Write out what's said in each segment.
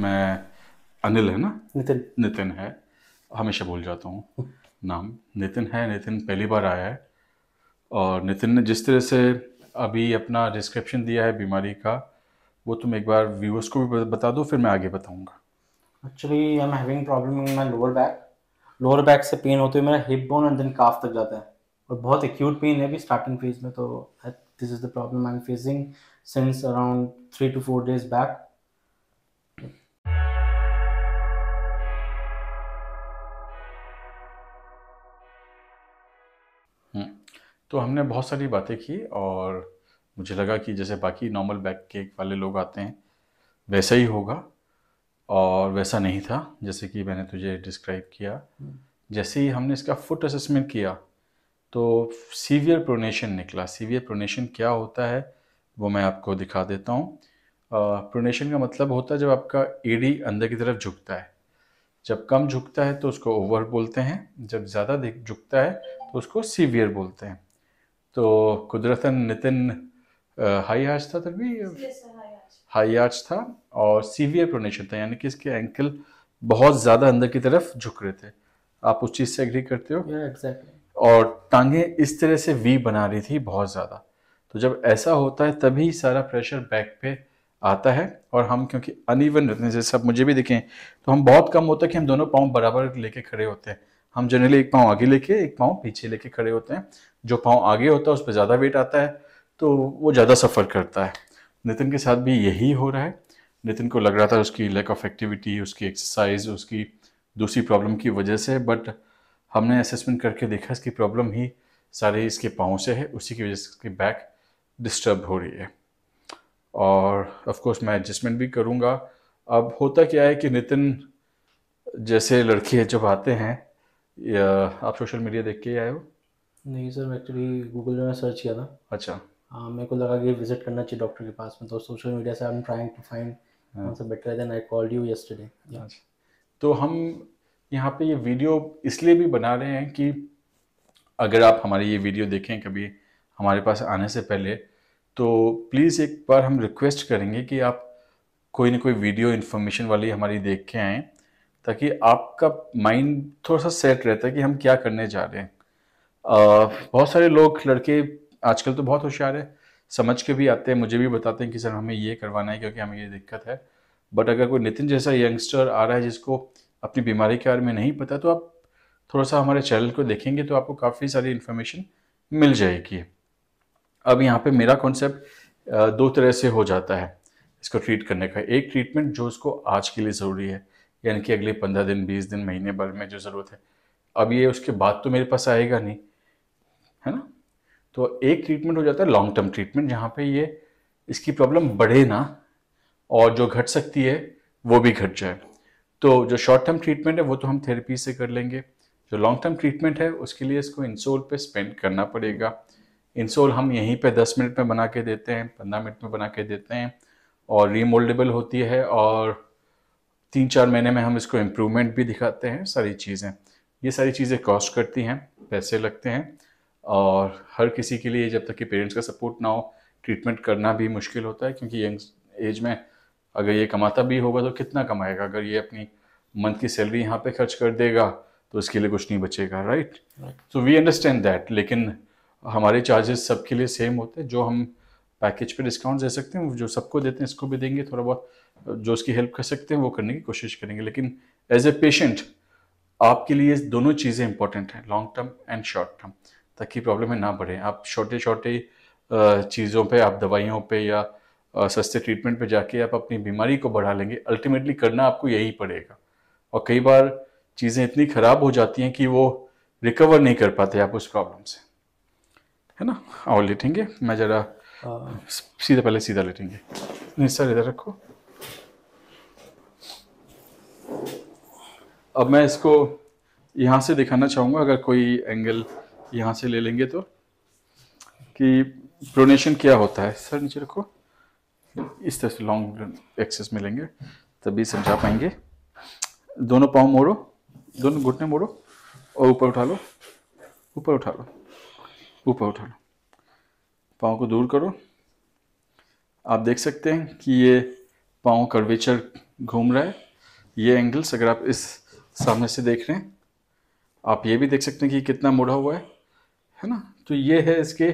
मैं में अनिल है ना नितिन नितिन है हमेशा भूल जाता हूँ नाम नितिन है नितिन पहली बार आया है और नितिन ने जिस तरह से अभी अपना डिस्क्रिप्शन दिया है बीमारी का वो तुम एक बार व्यूअर्स को भी बता दो फिर मैं आगे बताऊँगा actually I am having problem in my lower back lower back से पेन होते हुए मेरा hip bone and then calf तक जाता है और बहुत एक्यूट पेन है भी स्टार्टिंग फेज में तो this is the problem I am facing since around three two four days back तो हमने बहुत सारी बातें की और मुझे लगा कि जैसे बाकी नॉर्मल बैक केक वाले लोग आते हैं वैसा ही होगा और वैसा नहीं था जैसे कि मैंने तुझे डिस्क्राइब किया हम्म। जैसे ही हमने इसका फुट असेसमेंट किया तो सीवियर प्रोनेशन निकला सीवियर प्रोनेशन क्या होता है वो मैं आपको दिखा देता हूँ प्रोनेशन का मतलब होता है जब आपका एडी अंदर की तरफ झुकता है जब कम झुकता है तो उसको ओवर बोलते हैं जब ज़्यादा झुकता है तो उसको सीवियर बोलते हैं तो कुदरतन नितिन हाई आज था तभी हाई आज था और सीवियर प्रोनेशन था यानी कि इसके एंकल बहुत ज़्यादा अंदर की तरफ झुक रहे थे आप उस चीज़ से एग्री करते हो yeah, exactly. और टांगे इस तरह से वी बना रही थी बहुत ज़्यादा तो जब ऐसा होता है तभी सारा प्रेशर बैक पे आता है और हम क्योंकि अनइवन रहते हैं जैसे सब मुझे भी दिखें तो हम बहुत कम होता है कि हम दोनों पाँव बराबर लेके खड़े होते हैं हम जनरली एक पाँव आगे लेके एक पाँव पीछे लेके खड़े होते हैं जो पाँव आगे होता है उस पर ज़्यादा वेट आता है तो वो ज़्यादा सफ़र करता है नितिन के साथ भी यही हो रहा है नितिन को लग रहा था उसकी लैक ऑफ एक्टिविटी उसकी एक्सरसाइज उसकी दूसरी प्रॉब्लम की वजह से बट हमने असेसमेंट करके देखा इसकी प्रॉब्लम ही सारे इसके पाँव से है उसी की वजह से इसकी बैक डिस्टर्ब हो रही है और ऑफ कोर्स मैं एडजस्टमेंट भी करूँगा अब होता क्या है कि नितिन जैसे लड़के जब आते हैं या आप सोशल मीडिया देख के आए हो नहीं सर एक्चुअली गूगल में सर्च किया था अच्छा हाँ मेरे को लगा कि विजिट करना चाहिए डॉक्टर के पास में तो सोशल मीडिया से I am trying to find कौन सा better then I called you yesterday तो हम यहाँ पे ये वीडियो इसलिए भी बना रहे हैं कि अगर आप हमारी ये वीडियो देखें कभी हमारे पास आने से पहले तो प्लीज़ एक बार हम रिक्वेस्ट करेंगे कि आप कोई ना कोई वीडियो इन्फॉर्मेशन वाली हमारी देख के आएँ ताकि आपका माइंड थोड़ा सा सेट रहता है कि हम क्या करने जा रहे हैं बहुत सारे लोग लड़के आजकल तो बहुत होशियार है समझ के भी आते हैं मुझे भी बताते हैं कि सर हमें ये करवाना है क्योंकि हमें ये दिक्कत है बट अगर कोई नितिन जैसा यंगस्टर आ रहा है जिसको अपनी बीमारी के बारे में नहीं पता तो आप थोड़ा सा हमारे चैनल को देखेंगे तो आपको काफ़ी सारी इन्फॉर्मेशन मिल जाएगी अब यहाँ पे मेरा कॉन्सेप्ट दो तरह से हो जाता है इसको ट्रीट करने का एक ट्रीटमेंट जो उसको आज के लिए ज़रूरी है यानी कि अगले पंद्रह दिन बीस दिन महीने भर में जो ज़रूरत है अब ये उसके बाद तो मेरे पास आएगा नहीं है ना तो एक ट्रीटमेंट हो जाता है लॉन्ग टर्म ट्रीटमेंट जहाँ पे ये इसकी प्रॉब्लम बढ़े ना और जो घट सकती है वो भी घट जाए तो जो शॉर्ट टर्म ट्रीटमेंट है वो तो हम थेरेपी से कर लेंगे जो लॉन्ग टर्म ट्रीटमेंट है उसके लिए इसको इंसोल पे स्पेंड करना पड़ेगा इंसोल हम यहीं पे 10 मिनट में बना के देते हैं 15 मिनट में बना के देते हैं और रीमोल्डेबल होती है और तीन चार महीने में हम इसको इम्प्रूवमेंट भी दिखाते हैं सारी चीज़ें ये सारी चीज़ें कॉस्ट करती हैं पैसे लगते हैं और हर किसी के लिए जब तक कि पेरेंट्स का सपोर्ट ना हो ट्रीटमेंट करना भी मुश्किल होता है क्योंकि यंग एज में अगर ये कमाता भी होगा तो कितना कमाएगा अगर ये अपनी मंथ की सैलरी यहाँ पे खर्च कर देगा तो इसके लिए कुछ नहीं बचेगा right so we understand that लेकिन हमारे चार्जेस सबके लिए सेम होते हैं जो हम पैकेज पे डिस्काउंट दे सकते हैं जो सबको देते हैं इसको भी देंगे थोड़ा बहुत जो उसकी हेल्प कर सकते हैं वो करने की कोशिश करेंगे लेकिन एज ए पेशेंट आपके लिए दोनों चीज़ें इंपॉर्टेंट हैं long term and short term ताकि प्रॉब्लमें ना बढ़े आप छोटे छोटे चीज़ों पे आप दवाइयों पे या सस्ते ट्रीटमेंट पे जाके आप अपनी बीमारी को बढ़ा लेंगे अल्टीमेटली करना आपको यही पड़ेगा और कई बार चीज़ें इतनी ख़राब हो जाती हैं कि वो रिकवर नहीं कर पाते आप उस प्रॉब्लम से है ना और लेटेंगे मैं ज़रा हाँ। सीधा पहले सीधा लेटेंगे नहीं सर इधर रखो अब मैं इसको यहाँ से दिखाना चाहूँगा अगर कोई एंगल यहाँ से ले लेंगे तो कि प्रोनेशन क्या होता है सर नीचे रखो इस तरह से लॉन्ग एक्सेस में लेंगे तभी समझा पाएंगे दोनों पाँव मोड़ो दोनों घुटने मोड़ो और ऊपर उठा लो ऊपर उठा लो ऊपर उठा लो पाँव को दूर करो आप देख सकते हैं कि ये पाँव कर्वेचर घूम रहा है ये एंगल्स अगर आप इस सामने से देख रहे हैं आप ये भी देख सकते हैं कि कितना मुड़ा हुआ है है ना तो ये है इसके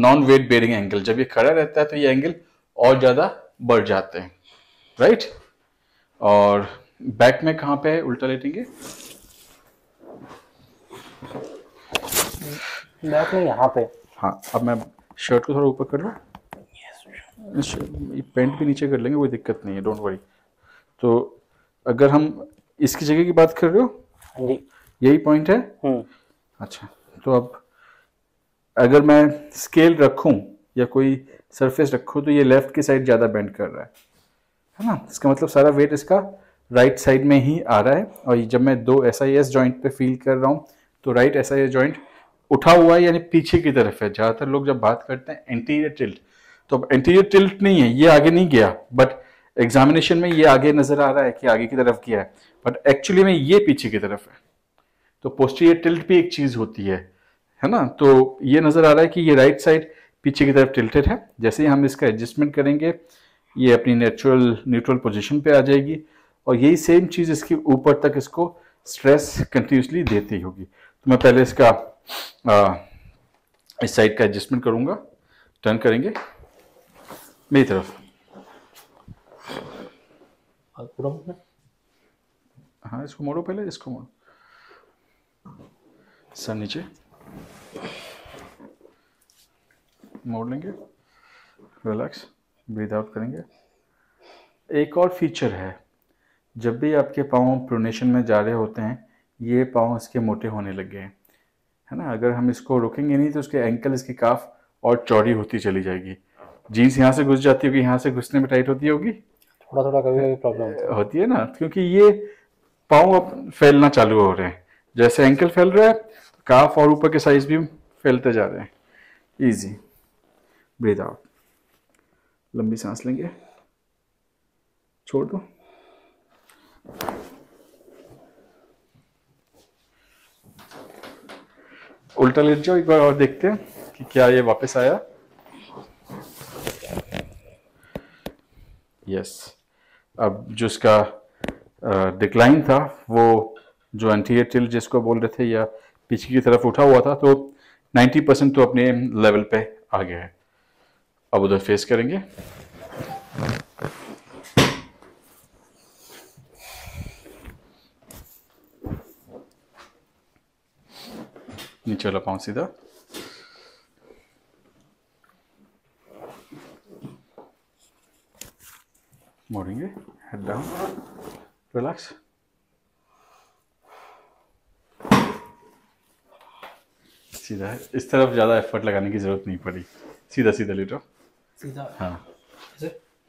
नॉन वेट बेरिंग एंगल जब ये खड़ा रहता है तो ये एंगल और ज़्यादा बढ़ जाते हैं राइट और बैक में कहाँ पे है उल्टा लेटेंगे बैक में यहाँ पे हाँ अब मैं शर्ट को थोड़ा ऊपर कर लो पेंट भी नीचे कर लेंगे कोई दिक्कत नहीं है डोंट वरी तो अगर हम इसकी जगह की बात कर रहे हो यही पॉइंट है हम्म। अच्छा तो अब अगर मैं स्केल रखूं या कोई सरफेस रखूं तो ये लेफ्ट की साइड ज़्यादा बेंड कर रहा है है ना इसका मतलब सारा वेट इसका राइट साइड में ही आ रहा है और जब मैं दो एस आई एस जॉइंट पे फील कर रहा हूँ तो right S I S joint उठा हुआ है यानी पीछे की तरफ है ज़्यादातर लोग जब बात करते हैं एंटीरियर टिल्ट तो अब एंटीरियर टिल्ट नहीं है ये आगे नहीं गया बट एग्जामिनेशन में ये आगे नज़र आ रहा है कि आगे की तरफ गया है बट एक्चुअली में ये पीछे की तरफ है तो पोस्टीरियर टिल्ट भी एक चीज़ होती है है ना तो ये नज़र आ रहा है कि ये राइट साइड पीछे की तरफ टिल्टेड है जैसे ही हम इसका एडजस्टमेंट करेंगे ये अपनी नेचुरल न्यूट्रल पोजिशन पे आ जाएगी और यही सेम चीज़ इसके ऊपर तक इसको स्ट्रेस कंटिन्यूसली देती होगी तो मैं पहले इसका आ, इस साइड का एडजस्टमेंट करूंगा टर्न करेंगे मेरी तरफ हाँ इसको मोड़ो पहले इसको मोड़ो सर नीचे मोड़ लेंगे रिलैक्स ब्रीथ आउट करेंगे एक और फीचर है जब भी आपके पाँव प्रोनेशन में जा रहे होते हैं ये पाँव इसके मोटे होने लग गए है ना अगर हम इसको रोकेंगे नहीं तो उसके एंकल इसकी काफ और चौड़ी होती चली जाएगी जीन्स यहाँ से घुस जाती होगी यहाँ से घुसने में टाइट होती होगी थोड़ा थोड़ा कभी कभी प्रॉब्लम होती है ना क्योंकि ये पाँव अब फैलना चालू हो रहे हैं जैसे एंकल फैल रहा है तो काफ और ऊपर के साइज भी फैलते जा रहे हैं ईजी ब्रीद आउट लंबी सांस लेंगे छोड़ दो उल्टा लेट जाओ एक बार और देखते हैं कि क्या ये वापस आया यस अब जो इसका डिक्लाइन था वो जो एंटीरियर टिल जिसको बोल रहे थे या पीछे की तरफ उठा हुआ था तो 90 परसेंट तो अपने लेवल पे आ गया है अब उधर फेस करेंगे नीचे वाला पाँव सीधा मोड़ेंगे हेड डाउन रिलैक्स सीधा है इस तरफ ज़्यादा एफर्ट लगाने की ज़रूरत नहीं पड़ी सीधा सीधा लेटो सीधा हाँ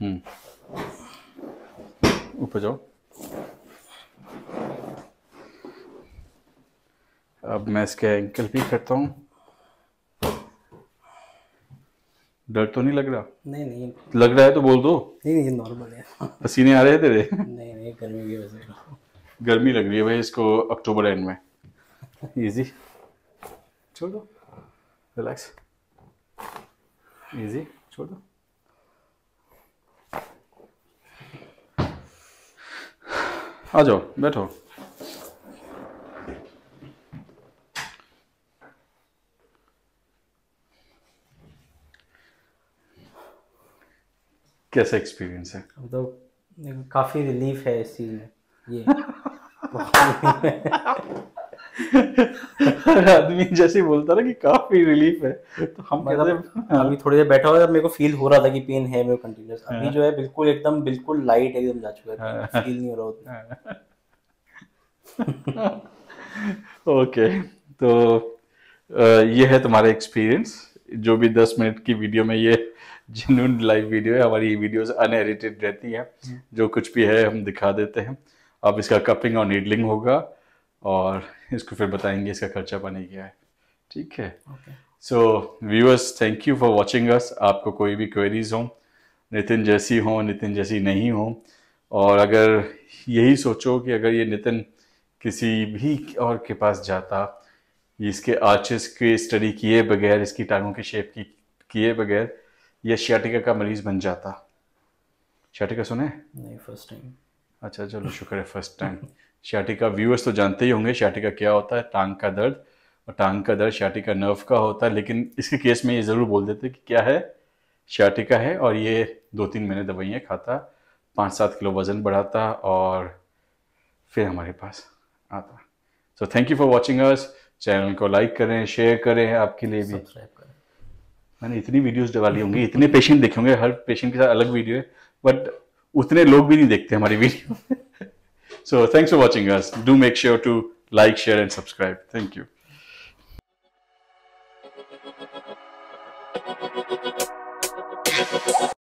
हम्म ऊपर जाओ अब मैं इसके एंकल भी करता हूँ डर तो नहीं लग रहा नहीं नहीं लग रहा है तो बोल दो नहीं नहीं नॉर्मल है पसीने आ रहे हैं तेरे नहीं नहीं गर्मी की वजह से गर्मी लग रही है भाई इसको अक्टूबर एंड में इजी छोड़ दो रिलैक्स इजी छोड़ दो आ जाओ बैठो कैसा एक्सपीरियंस है तो काफ़ी रिलीफ है इस चीज़ में ये आदमी जैसे बोलता ना कि काफी रिलीफ है तो हम मतलब हाँ। अभी थोड़ी देर बैठा हुआ था मेरे को फील हो रहा था कि पेन है मेरे कंटिन्यूस हाँ। अभी जो है बिल्कुल एकदम बिल्कुल लाइट एकदम जा चुका है फील हाँ। नहीं हो रहा उतना ओके तो ये है तुम्हारा एक्सपीरियंस जो भी दस मिनट की वीडियो में ये जिनून लाइव वीडियो है हमारी ये वीडियोस अनएडिटेड रहती है जो कुछ भी है हम दिखा देते हैं अब इसका कपिंग और नीडलिंग होगा और इसको फिर बताएंगे इसका खर्चा पानी क्या है ठीक है so viewers thank you for watching us आपको कोई भी क्वेरीज हो नितिन जैसी हो नितिन जैसी नहीं हो और अगर यही सोचो कि अगर ये नितिन किसी भी और के पास जाता इसके आर्चेस के स्टडी किए बगैर इसकी टांगों के शेप की किए बगैर या शियाटिका का मरीज बन जाता शियाटिका सुने नहीं फर्स्ट टाइम अच्छा चलो शुक्र है फर्स्ट टाइम शियाटिका व्यूअर्स तो जानते ही होंगे शियाटिका क्या होता है टांग का दर्द और टांग का दर्द शियाटिका नर्व का होता है लेकिन इसके केस में ये ज़रूर बोल देते कि क्या है शियाटिका है और ये दो तीन महीने दवाइयाँ खाता पाँच सात किलो वज़न बढ़ाता और फिर हमारे पास आता so thank you for watching us channel को लाइक करें शेयर करें आपके लिए भी सब्सक्राइब करें मैंने इतनी वीडियोस डाली होंगी इतने पेशेंट देखे होंगे हर पेशेंट के साथ अलग वीडियो है बट उतने लोग भी नहीं देखते हमारी video so thanks for watching us do make sure to like share and subscribe thank you